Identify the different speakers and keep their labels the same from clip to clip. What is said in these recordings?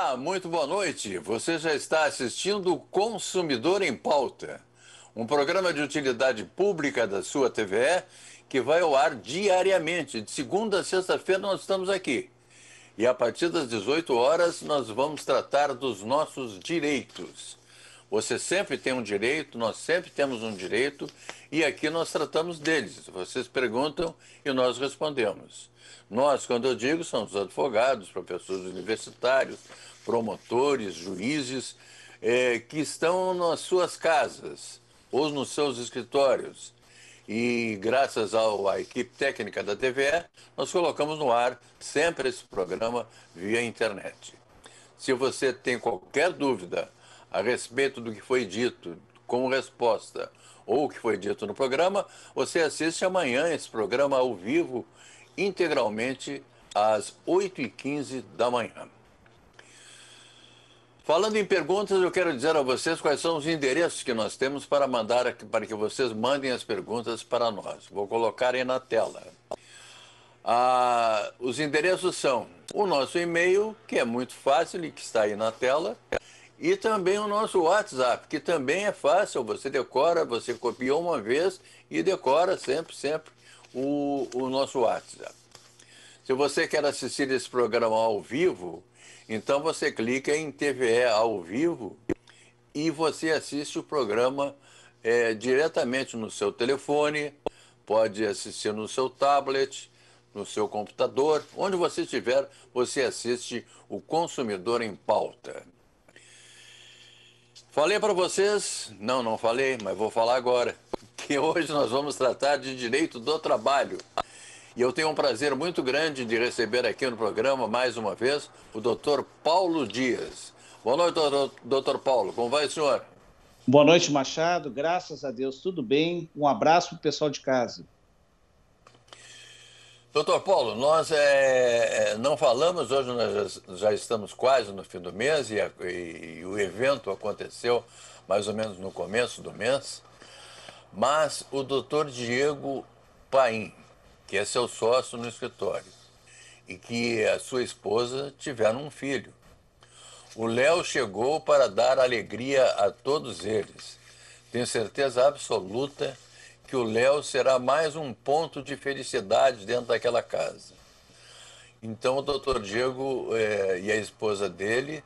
Speaker 1: Olá, muito boa noite. Você já está assistindo Consumidor em Pauta, um programa de utilidade pública da sua TVE que vai ao ar diariamente. De segunda a sexta-feira nós estamos aqui. E a partir das 18 horas nós vamos tratar dos nossos direitos. Você sempre tem um direito, nós sempre temos um direito, e aqui nós tratamos deles. Vocês perguntam e nós respondemos. Nós, quando eu digo, são os advogados, professores universitários, promotores, juízes, é, que estão nas suas casas ou nos seus escritórios. E graças ao, à equipe técnica da TVE, nós colocamos no ar sempre esse programa via internet. Se você tem qualquer dúvida a respeito do que foi dito, como resposta, ou o que foi dito no programa, você assiste amanhã esse programa ao vivo, integralmente às 8h15 da manhã. Falando em perguntas, eu quero dizer a vocês quais são os endereços que nós temos para mandar para que vocês mandem as perguntas para nós. Vou colocar aí na tela. Ah, os endereços são o nosso e-mail, que é muito fácil e que está aí na tela, e também o nosso WhatsApp, que também é fácil, você decora, você copia uma vez e decora sempre, sempre o, o nosso WhatsApp. Se você quer assistir esse programa ao vivo, então você clica em TVE ao vivo e você assiste o programa é, diretamente no seu telefone, pode assistir no seu tablet, no seu computador, onde você estiver, você assiste o Consumidor em Pauta. Falei para vocês, não, não falei, mas vou falar agora, que hoje nós vamos tratar de direito do trabalho. E eu tenho um prazer muito grande de receber aqui no programa, mais uma vez, o doutor Paulo Dias. Boa noite, doutor Paulo. Como vai, senhor?
Speaker 2: Boa noite, Machado. Graças a Deus, tudo bem. Um abraço para o pessoal de casa.
Speaker 1: Doutor Paulo, nós é, é, não falamos, hoje nós já, estamos quase no fim do mês e, a, e, e, o evento aconteceu mais ou menos no começo do mês, mas o doutor Diego Paim, que é seu sócio no escritório, e que a sua esposa tiveram um filho. O Léo chegou para dar alegria a todos eles. Tenho certeza absoluta que o Léo será mais um ponto de felicidade dentro daquela casa. Então o doutor Diego é, e a esposa dele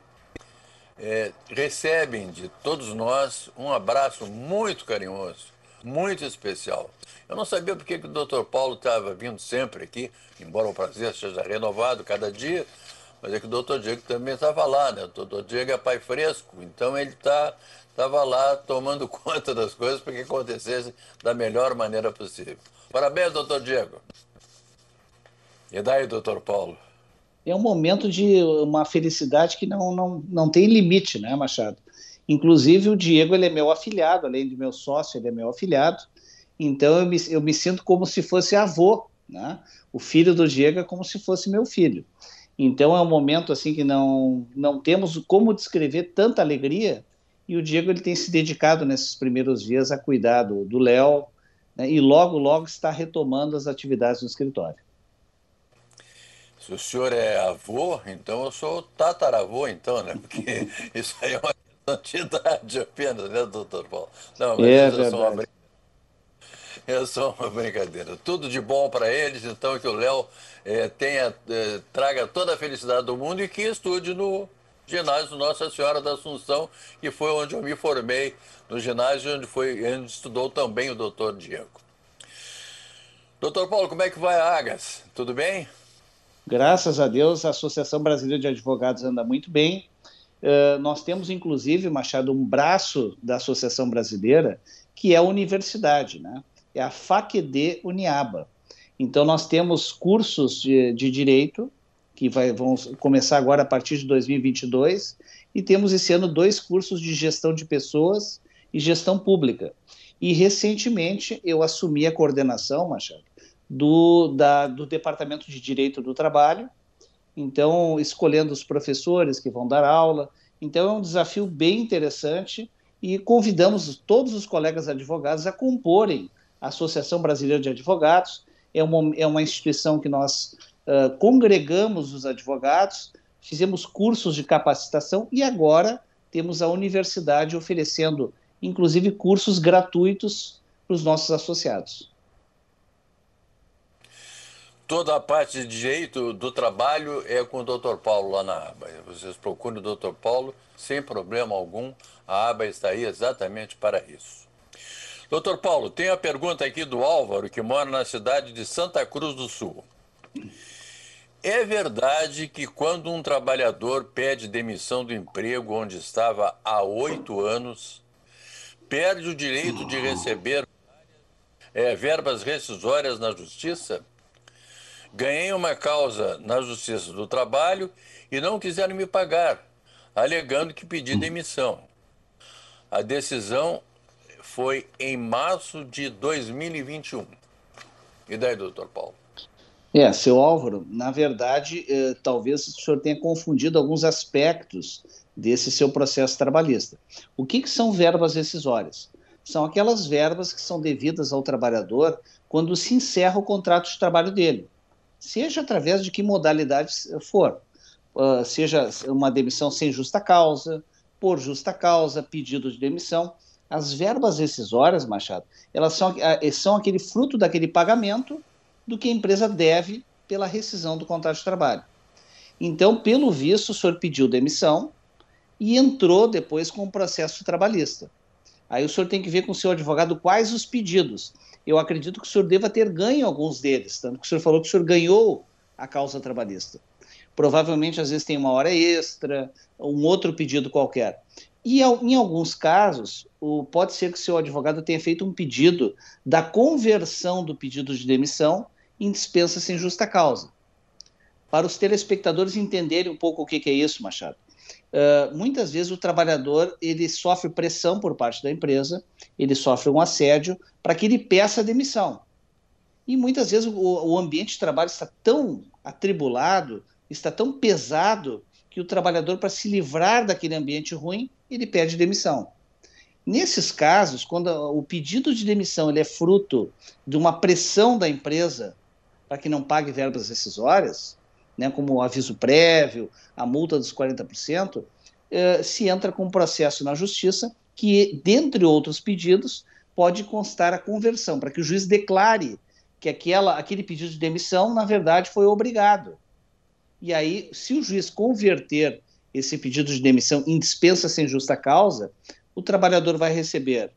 Speaker 1: é, recebem de todos nós um abraço muito carinhoso, muito especial. Eu não sabia porque que o doutor Paulo estava vindo sempre aqui, embora o prazer seja renovado cada dia, mas é que o doutor Diego também estava lá, né? O doutor Diego é pai fresco, então ele tá, estava lá tomando conta das coisas para que acontecesse da melhor maneira possível. Parabéns, doutor Diego. E daí, doutor Paulo?
Speaker 2: É um momento de uma felicidade que não, não, não tem limite, né, Machado? Inclusive, o Diego ele é meu afilhado, além de meu sócio, ele é meu afilhado. Então, eu me, eu me sinto como se fosse avô, né? O filho do Diego é como se fosse meu filho. Então é um momento assim que não não temos como descrever tanta alegria e o Diego ele tem se dedicado nesses primeiros dias a cuidar do Léo né, e logo logo está retomando as atividades no escritório.
Speaker 1: Se o senhor é avô, então eu sou tataravô, então, né? Porque isso aí é uma quantidade apenas, né, doutor Paulo? Não, mas é, isso é só uma brincadeira é só uma brincadeira. Tudo de bom para eles, então que o Léo é, tenha, é, traga toda a felicidade do mundo e que estude no ginásio Nossa Senhora da Assunção, que foi onde eu me formei, no ginásio onde, foi, onde estudou também o doutor Diego. Doutor Paulo, como é que vai a Agas? Tudo bem?
Speaker 2: Graças a Deus, a Associação Brasileira de Advogados anda muito bem. Uh, nós temos, inclusive, Machado, um braço da Associação Brasileira, que é a universidade. Né? é a FACD Uniaba. Então, nós temos cursos de, de direito, que vai, vão começar agora a partir de 2022, e temos esse ano dois cursos de gestão de pessoas e gestão pública. E, recentemente, eu assumi a coordenação, Machado, do, da, do Departamento de Direito do Trabalho, então, escolhendo os professores que vão dar aula. Então, é um desafio bem interessante e convidamos todos os colegas advogados a comporem Associação Brasileira de Advogados, é uma, é uma instituição que nós uh, congregamos os advogados, fizemos cursos de capacitação e agora temos a universidade oferecendo, inclusive, cursos gratuitos para os nossos associados.
Speaker 1: Toda a parte de direito do trabalho é com o Dr. Paulo lá na aba. Vocês procuram o Dr. Paulo sem problema algum. A aba está aí exatamente para isso. Doutor Paulo, tem a pergunta aqui do Álvaro, que mora na cidade de Santa Cruz do Sul. É verdade que quando um trabalhador pede demissão do emprego onde estava há oito anos, perde o direito de receber é, verbas rescisórias na justiça? Ganhei uma causa na Justiça do Trabalho e não quiseram me pagar, alegando que pedi demissão. A decisão foi em março de 2021. E daí, doutor Paulo?
Speaker 2: É, seu Álvaro, na verdade, eh, talvez o senhor tenha confundido alguns aspectos desse seu processo trabalhista. O que, que são verbas rescisórias? São aquelas verbas que são devidas ao trabalhador quando se encerra o contrato de trabalho dele, seja através de que modalidade eh, for, uh, seja uma demissão sem justa causa, por justa causa, pedido de demissão. As verbas rescisórias, Machado, elas são, ah, eh, são aquele fruto daquele pagamento do que a empresa deve pela rescisão do contrato de trabalho. Então, pelo visto, o senhor pediu demissão e entrou depois com o processo trabalhista. Aí o senhor tem que ver com o seu advogado quais os pedidos. Eu acredito que o senhor deva ter ganho alguns deles, tanto que o senhor falou que o senhor ganhou a causa trabalhista. Provavelmente, às vezes, tem uma hora extra, um outro pedido qualquer. E em alguns casos, pode ser que seu advogado tenha feito um pedido da conversão do pedido de demissão em dispensa sem justa causa. Para os telespectadores entenderem um pouco o que, que é isso, Machado. Uh, muitas vezes o trabalhador ele sofre pressão por parte da empresa, ele sofre um assédio para que ele peça a demissão. E muitas vezes o, o ambiente de trabalho está tão atribulado, está tão pesado que o trabalhador, para se livrar daquele ambiente ruim, ele pede demissão. Nesses casos, quando o pedido de demissão ele é fruto de uma pressão da empresa para que não pague verbas rescisórias, né, como o aviso prévio, a multa dos 40%, eh, se entra com um processo na justiça que, dentre outros pedidos, pode constar a conversão, para que o juiz declare que aquela, aquele pedido de demissão, na verdade, foi obrigado. E aí, se o juiz converter esse pedido de demissão indispensa sem justa causa, o trabalhador vai receber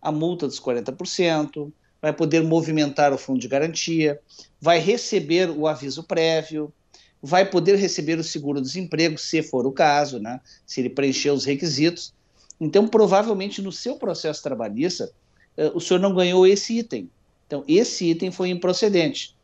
Speaker 2: a multa dos 40%, vai poder movimentar o fundo de garantia, vai receber o aviso prévio, vai poder receber o seguro-desemprego, se for o caso, né? se ele preencher os requisitos. Então, provavelmente, no seu processo trabalhista, eh, o senhor não ganhou esse item. Então, esse item foi improcedente.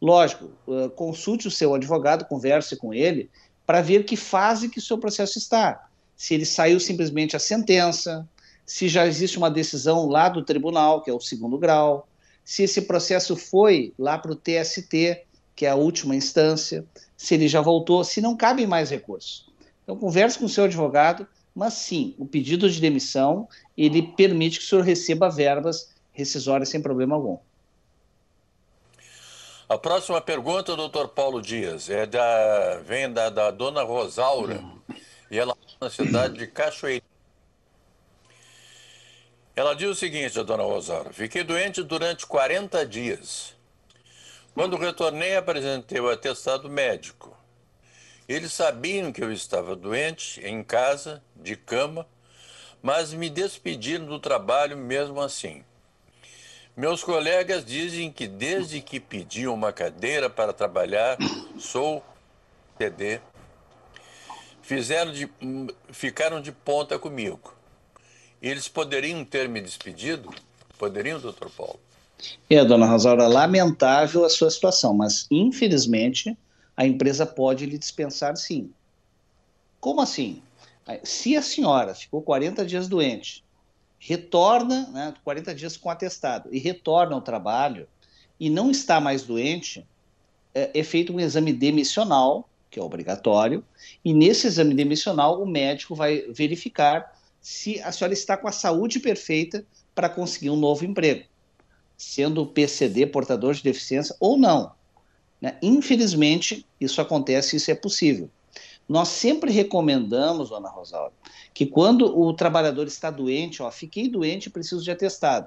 Speaker 2: Lógico, eh, consulte o seu advogado, converse com ele para ver que fase que o seu processo está. Se ele saiu simplesmente a sentença, se já existe uma decisão lá do tribunal, que é o segundo grau, se esse processo foi lá para o TST, que é a última instância, se ele já voltou, se não cabe mais recurso. Então, converse com o seu advogado, mas sim, o pedido de demissão, ele permite que o senhor receba verbas rescisórias sem problema algum.
Speaker 1: A próxima pergunta, doutor Paulo Dias, é da, vem da, da dona Rosaura, e ela na cidade de Cachoeirinha. Ela diz o seguinte, a dona Rosaura: Fiquei doente durante 40 dias. Quando retornei, apresentei o atestado médico. Eles sabiam que eu estava doente, em casa, de cama, mas me despediram do trabalho mesmo assim. Meus colegas dizem que desde que pedi uma cadeira para trabalhar, sou TD, fizeram de, hum, ficaram de ponta comigo. Eles poderiam ter me despedido? Poderiam, doutor Paulo?
Speaker 2: É, dona Rosaura, lamentável a sua situação, mas infelizmente a empresa pode lhe dispensar sim. Como assim? Se a senhora ficou 40 dias doente, retorna, né, 40 dias com atestado, e retorna ao trabalho e não está mais doente, é, é feito um exame demissional, que é obrigatório, e nesse exame demissional o médico vai verificar se a senhora está com a saúde perfeita para conseguir um novo emprego, sendo PCD portador de deficiência ou não. Né? Infelizmente, isso acontece, isso é possível. Nós sempre recomendamos, Ana Rosalba, que quando o trabalhador está doente, ó, fiquei doente e preciso de atestado.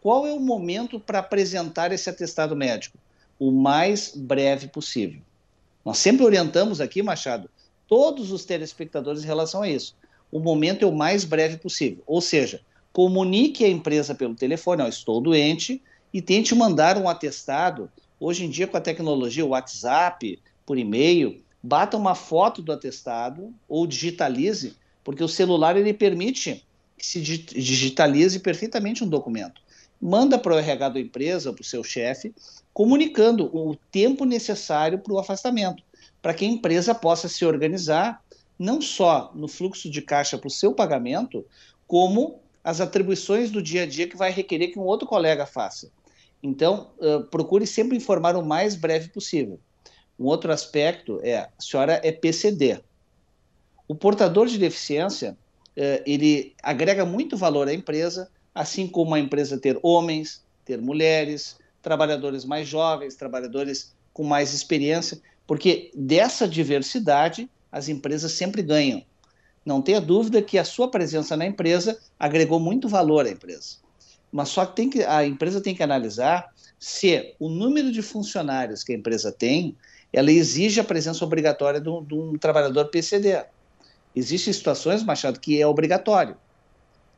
Speaker 2: Qual é o momento para apresentar esse atestado médico? O mais breve possível. Nós sempre orientamos aqui, Machado, todos os telespectadores em relação a isso. O momento é o mais breve possível. Ou seja, comunique à empresa pelo telefone, ó, estou doente, e tente mandar um atestado. Hoje em dia, com a tecnologia, o WhatsApp, por e-mail, bata uma foto do atestado ou digitalize, porque o celular ele permite que se digitalize perfeitamente um documento. Manda para o RH da empresa, para o seu chefe, comunicando o tempo necessário para o afastamento, para que a empresa possa se organizar não só no fluxo de caixa para o seu pagamento, como as atribuições do dia a dia que vai requerer que um outro colega faça. Então, uh, procure sempre informar o mais breve possível. Um outro aspecto é, a senhora é PCD. O portador de deficiência, é, ele agrega muito valor à empresa, assim como a empresa ter homens, ter mulheres, trabalhadores mais jovens, trabalhadores com mais experiência, porque dessa diversidade as empresas sempre ganham. Não tenha dúvida que a sua presença na empresa agregou muito valor à empresa. Mas só que, que a empresa tem que analisar se o número de funcionários que a empresa tem ela exige a presença obrigatória de um, de um trabalhador PCD. Existem situações, Machado, que é obrigatório.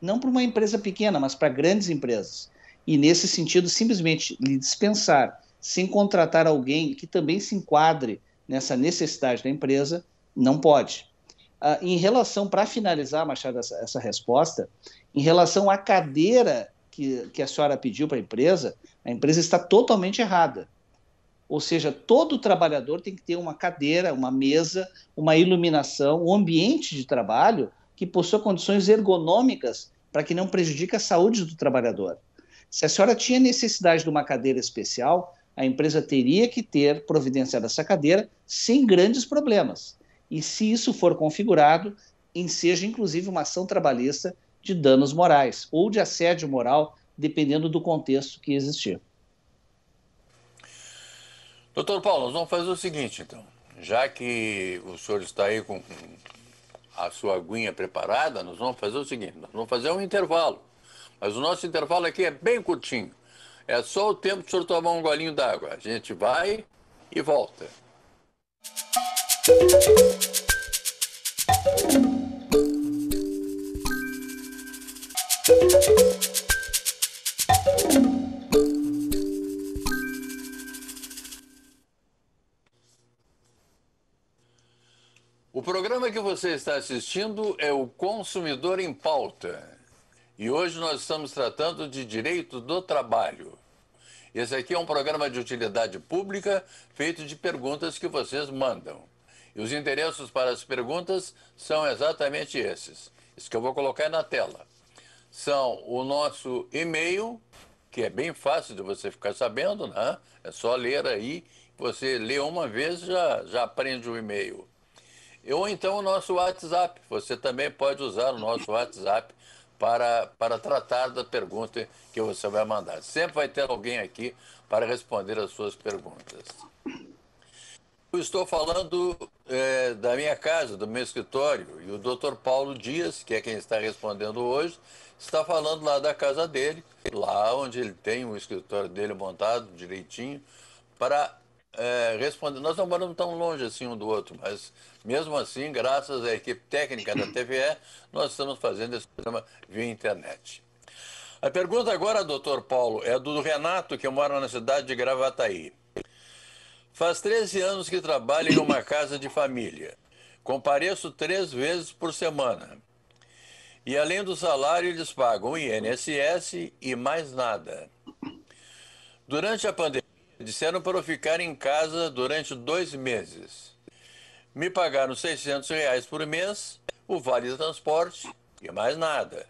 Speaker 2: Não para uma empresa pequena, mas para grandes empresas. E nesse sentido, simplesmente lhe dispensar, sem contratar alguém que também se enquadre nessa necessidade da empresa, não pode. Ah, em relação, para finalizar, Machado, essa, essa, resposta, em relação à cadeira que, que a senhora pediu para a empresa, a empresa está totalmente errada. Ou seja, todo trabalhador tem que ter uma cadeira, uma mesa, uma iluminação, um ambiente de trabalho que possua condições ergonômicas para que não prejudique a saúde do trabalhador. Se a senhora tinha necessidade de uma cadeira especial, a empresa teria que ter providenciado essa cadeira sem grandes problemas. E se isso for configurado, enseja inclusive uma ação trabalhista de danos morais ou de assédio moral, dependendo do contexto que existir.
Speaker 1: Doutor Paulo, nós vamos fazer o seguinte, então. Já que o senhor está aí com a sua aguinha preparada, nós vamos fazer o seguinte: nós vamos fazer um intervalo. Mas o nosso intervalo aqui é bem curtinho. É só o tempo do senhor tomar um golinho d'água. A gente vai e volta. Música Você está assistindo é o Consumidor em Pauta. E hoje nós estamos tratando de direito do trabalho. Esse aqui é um programa de utilidade pública feito de perguntas que vocês mandam. E os endereços para as perguntas são exatamente esses. Isso que eu vou colocar na tela. São o nosso e-mail, que é bem fácil de você ficar sabendo, né? É só ler aí. Você lê uma vez, já, já aprende o e-mail ou então o nosso WhatsApp. Você também pode usar o nosso WhatsApp para, para tratar da pergunta que você vai mandar. Sempre vai ter alguém aqui para responder as suas perguntas. Eu estou falando é, da minha casa, do meu escritório, e o Dr. Paulo Dias, que é quem está respondendo hoje, está falando lá da casa dele, lá onde ele tem o escritório dele montado direitinho, para é, Nós não moramos tão longe assim um do outro, mas mesmo assim, graças à equipe técnica da TVE, nós estamos fazendo esse programa via internet. A pergunta agora, doutor Paulo, é do Renato, que mora na cidade de Gravataí. Faz 13 anos que trabalho em uma casa de família. Compareço três vezes por semana. E além do salário, eles pagam INSS e mais nada. Durante a pandemia, Disseram para eu ficar em casa durante dois meses. Me pagaram 600 reais por mês, o vale de transporte e mais nada.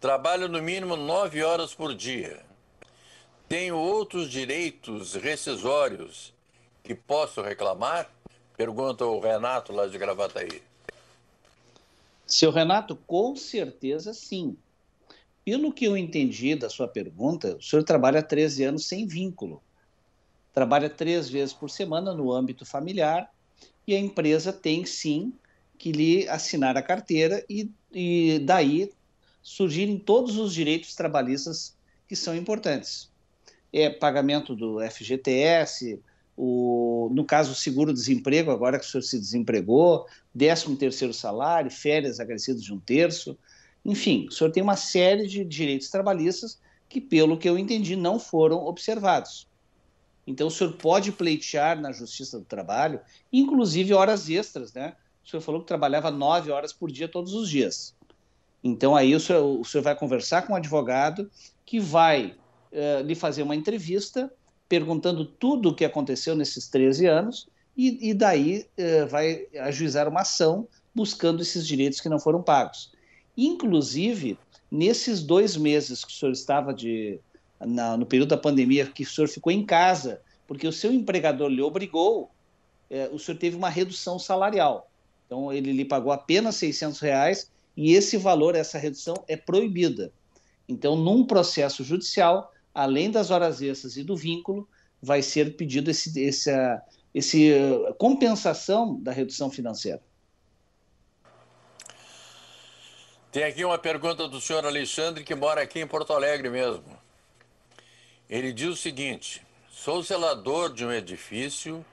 Speaker 1: Trabalho no mínimo nove horas por dia. Tenho outros direitos rescisórios que posso reclamar? Pergunta o Renato lá de Gravataí.
Speaker 2: Seu Renato, com certeza sim. Pelo que eu entendi da sua pergunta, o senhor trabalha 13 anos sem vínculo trabalha três vezes por semana no âmbito familiar e a empresa tem sim que lhe assinar a carteira e, e daí surgirem todos os direitos trabalhistas que são importantes. É pagamento do FGTS, o, no caso, o seguro-desemprego, agora que o senhor se desempregou, 13 terceiro salário, férias acrescidas de um terço, enfim, o senhor tem uma série de direitos trabalhistas que, pelo que eu entendi, não foram observados. Então, o senhor pode pleitear na Justiça do Trabalho, inclusive horas extras, né? O senhor falou que trabalhava nove horas por dia todos os dias. Então, aí o senhor, o senhor vai conversar com um advogado que vai uh, lhe fazer uma entrevista perguntando tudo o que aconteceu nesses 13 anos e, e daí uh, vai ajuizar uma ação buscando esses direitos que não foram pagos. Inclusive, nesses dois meses que o senhor estava de, na, no período da pandemia que o senhor ficou em casa, porque o seu empregador lhe obrigou, é, o senhor teve uma redução salarial. Então, ele lhe pagou apenas 600 reais e esse valor, essa redução, é proibida. Então, num processo judicial, além das horas extras e do vínculo, vai ser pedido esse, essa esse, uh, compensação da redução financeira.
Speaker 1: Tem aqui uma pergunta do senhor Alexandre, que mora aqui em Porto Alegre mesmo. Ele diz o seguinte: sou zelador de um edifício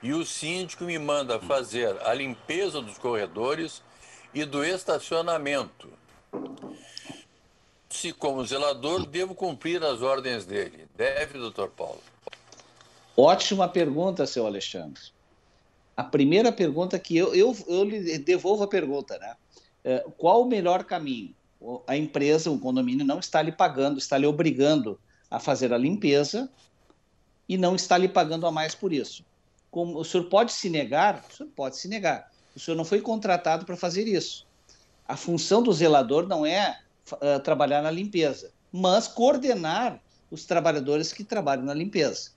Speaker 1: e o síndico me manda fazer a limpeza dos corredores e do estacionamento. Se, como zelador, devo cumprir as ordens dele. Deve, doutor Paulo?
Speaker 2: Ótima pergunta, seu Alexandre. A primeira pergunta que eu, eu, eu lhe devolvo a pergunta, né? É, qual o melhor caminho? A empresa, o condomínio, não está lhe pagando, está lhe obrigando a fazer a limpeza e não está lhe pagando a mais por isso. Como o senhor pode se negar? O senhor pode se negar. O senhor não foi contratado para fazer isso. A função do zelador não é uh, trabalhar na limpeza, mas coordenar os trabalhadores que trabalham na limpeza.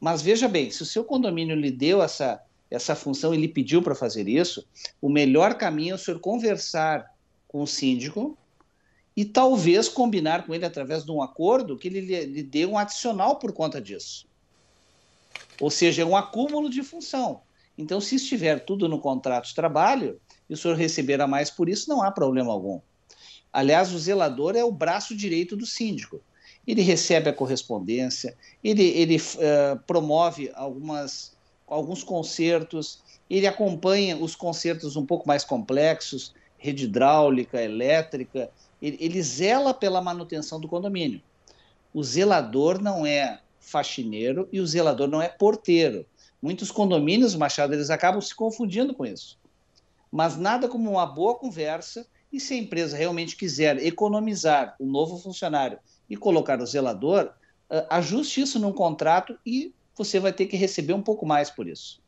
Speaker 2: Mas veja bem, se o seu condomínio lhe deu essa, essa função e lhe pediu para fazer isso, o melhor caminho é o senhor conversar com o síndico e talvez combinar com ele através de um acordo que ele lhe dê um adicional por conta disso. Ou seja, é um acúmulo de função. Então, se estiver tudo no contrato de trabalho e o senhor receberá mais por isso, não há problema algum. Aliás, o zelador é o braço direito do síndico. Ele recebe a correspondência, ele, ele eh, promove algumas, alguns concertos, ele acompanha os concertos um pouco mais complexos, rede hidráulica, elétrica, ele, zela pela manutenção do condomínio. O zelador não é faxineiro e o zelador não é porteiro. Muitos condomínios, Machado, eles acabam se confundindo com isso. Mas nada como uma boa conversa e se a empresa realmente quiser economizar o um novo funcionário e colocar o zelador, ah, ajuste isso num contrato e você vai ter que receber um pouco mais por isso.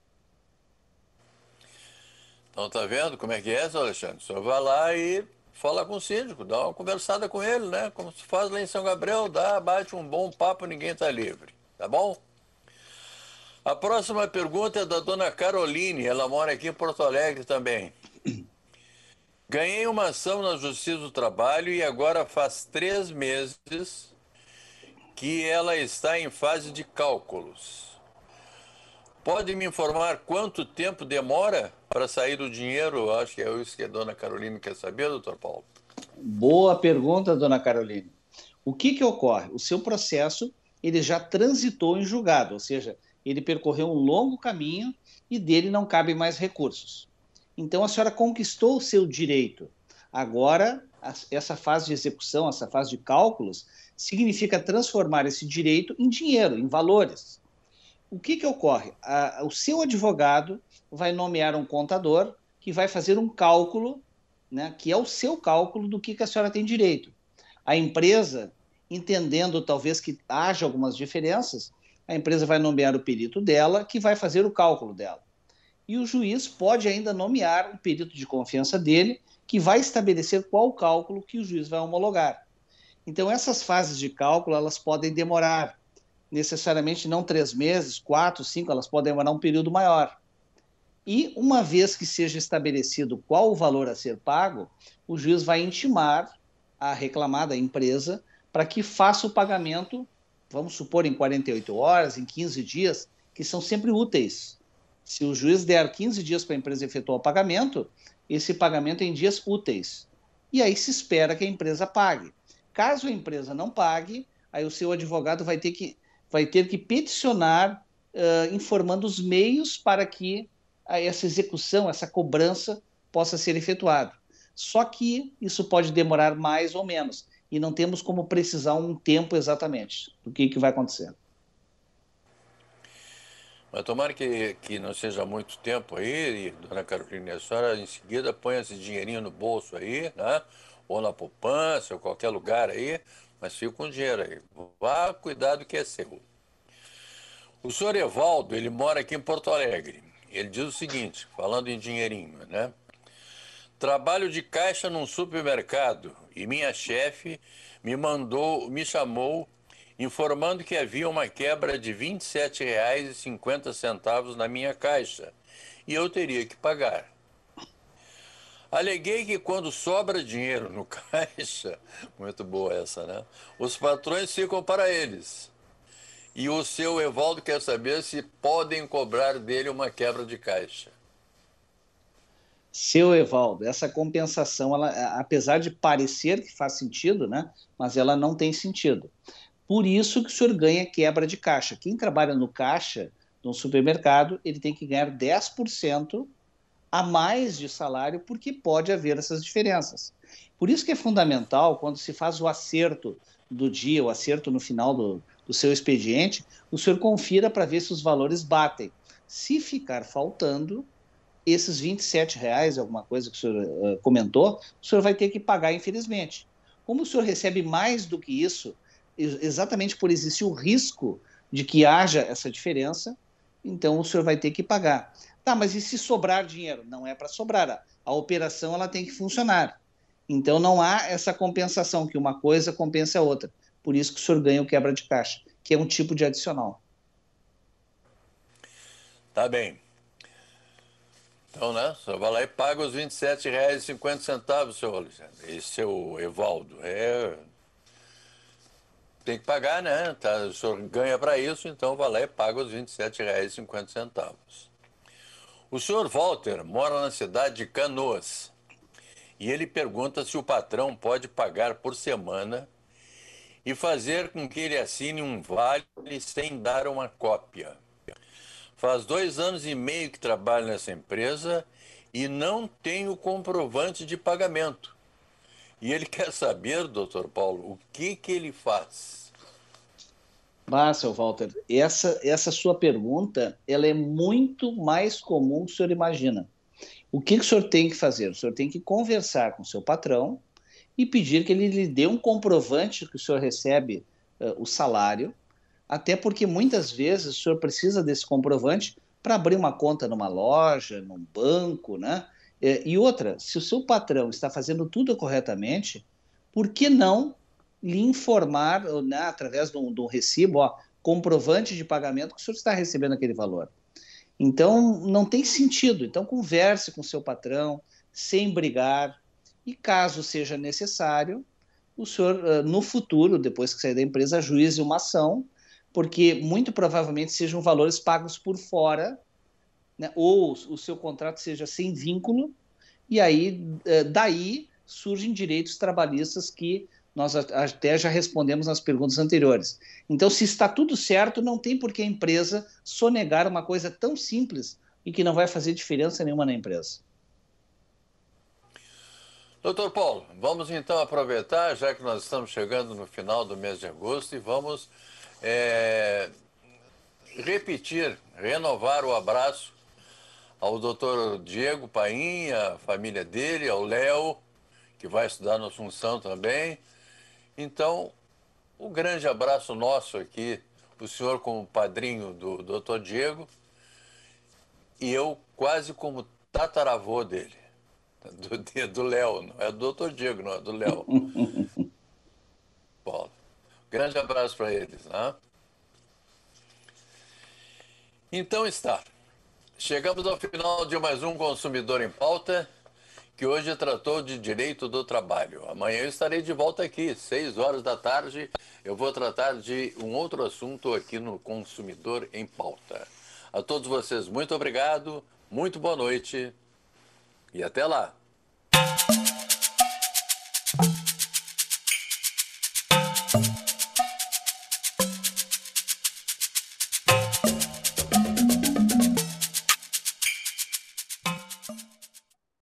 Speaker 1: Então tá vendo como é que é, Alexandre? Só vai lá e fala com o síndico, dá uma conversada com ele, né? Como se faz lá em São Gabriel, dá, bate um bom papo, ninguém está livre, tá bom? A próxima pergunta é da dona Caroline, ela mora aqui em Porto Alegre também. Ganhei uma ação na Justiça do Trabalho e agora faz três meses que ela está em fase de cálculos. Pode me informar quanto tempo demora para sair do dinheiro? Acho que é isso que a dona Carolina quer saber, doutor Paulo.
Speaker 2: Boa pergunta, dona Carolina. O que, que ocorre? O seu processo ele já transitou em julgado, ou seja, ele percorreu um longo caminho e dele não cabem mais recursos. Então a senhora conquistou o seu direito. Agora, essa fase de execução, essa fase de cálculos, significa transformar esse direito em dinheiro, em valores. O que, que ocorre? o seu advogado vai nomear um contador que vai fazer um cálculo, né, que é o seu cálculo do que, que a senhora tem direito. A empresa, entendendo talvez que haja algumas diferenças, a empresa vai nomear o perito dela, que vai fazer o cálculo dela. E o juiz pode ainda nomear o perito de confiança dele, que vai estabelecer qual o cálculo que o juiz vai homologar. Então, essas fases de cálculo elas podem demorar necessariamente não três meses, quatro, cinco, elas podem demorar um período maior. E, uma vez que seja estabelecido qual o valor a ser pago, o juiz vai intimar a reclamada empresa para que faça o pagamento, vamos supor, em 48 horas, em 15 dias, que são sempre úteis. Se o juiz der 15 dias para a empresa efetuar o pagamento, esse pagamento é em dias úteis. E aí se espera que a empresa pague. Caso a empresa não pague, aí o seu advogado vai ter que, vai ter que peticionar, uh, informando os meios para que essa execução, essa cobrança possa ser efetuada. Só que isso pode demorar mais ou menos e não temos como precisar um tempo exatamente do que, que vai acontecer.
Speaker 1: Mas tomara que, que não seja muito tempo aí, e, dona Carolina, a senhora em seguida põe esse dinheirinho no bolso aí, né? Ou na poupança, ou qualquer lugar aí, mas fica com o dinheiro aí. Vá cuidado que é seu. O senhor Evaldo, ele mora aqui em Porto Alegre. Ele diz o seguinte, falando em dinheirinho, né? Trabalho de caixa num supermercado e minha chefe me mandou, me chamou informando que havia uma quebra de R$ 27,50 na minha caixa e eu teria que pagar. Aleguei que quando sobra dinheiro no caixa, muito boa essa, né? Os patrões ficam para eles. E o seu Evaldo quer saber se podem cobrar dele uma quebra de caixa.
Speaker 2: Seu Evaldo, essa compensação, ela, apesar de parecer que faz sentido, né, mas ela não tem sentido. Por isso que o senhor ganha quebra de caixa. Quem trabalha no caixa, no supermercado, ele tem que ganhar 10% a mais de salário, porque pode haver essas diferenças. Por isso que é fundamental, quando se faz o acerto do dia, o acerto no final do, o seu expediente, o senhor confira para ver se os valores batem. Se ficar faltando, esses 27 reais, alguma coisa que o senhor uh, comentou, o senhor vai ter que pagar, infelizmente. Como o senhor recebe mais do que isso, exatamente por existir o risco de que haja essa diferença, então o senhor vai ter que pagar. Tá, mas e se sobrar dinheiro? Não é para sobrar. A operação ela tem que funcionar. Então não há essa compensação que uma coisa compensa a outra por isso que o senhor ganha o quebra de caixa, que é um tipo de adicional.
Speaker 1: Tá bem. Então, né? Senhor vai lá e paga os R$ 27,50, senhor Alexandre. E seu é Evaldo. É... Tem que pagar, né? Tá, o senhor ganha para isso, então vai lá e paga os R$ 27,50. O senhor Walter mora na cidade de Canoas. E ele pergunta se o patrão pode pagar por semana e fazer com que ele assine um vale sem dar uma cópia. Faz dois anos e meio que trabalho nessa empresa e não tenho comprovante de pagamento. E ele quer saber, doutor Paulo, o que, que ele faz?
Speaker 2: Ah, seu Walter, essa, essa sua pergunta ela é muito mais comum do que o senhor imagina. O que, que o senhor tem que fazer? O senhor tem que conversar com o seu patrão, e pedir que ele lhe dê um comprovante que o senhor recebe uh, o salário, até porque muitas vezes o senhor precisa desse comprovante para abrir uma conta numa loja, num banco, né? Eh, e outra, se o seu patrão está fazendo tudo corretamente, por que não lhe informar né, através de um, de um recibo, ó, comprovante de pagamento, que o senhor está recebendo aquele valor? Então, não tem sentido. Então, converse com o seu patrão, sem brigar, e, caso seja necessário, o senhor, eh, no futuro, depois que sair da empresa, ajuize uma ação, porque muito provavelmente sejam valores pagos por fora, né, ou o seu contrato seja sem vínculo, e aí eh, daí surgem direitos trabalhistas que nós até já respondemos nas perguntas anteriores. Então, se está tudo certo, não tem por que a empresa sonegar uma coisa tão simples e que não vai fazer diferença nenhuma na empresa.
Speaker 1: Doutor Paulo, vamos então aproveitar, já que nós estamos chegando no final do mês de agosto, e vamos é, repetir, renovar o abraço ao doutor Diego Painha, a família dele, ao Léo, que vai estudar no Assunção também. Então, o um grande abraço nosso aqui, o senhor como padrinho do doutor Diego, e eu quase como tataravô dele do dia do Léo, não é do doutor Diego, não é do Léo. Paulo. Grande abraço para eles. Né? Então está. Chegamos ao final de mais um Consumidor em Pauta, que hoje tratou de direito do trabalho. Amanhã eu estarei de volta aqui, seis horas da tarde. Eu vou tratar de um outro assunto aqui no Consumidor em Pauta. A todos vocês, muito obrigado, muito boa noite. E até lá!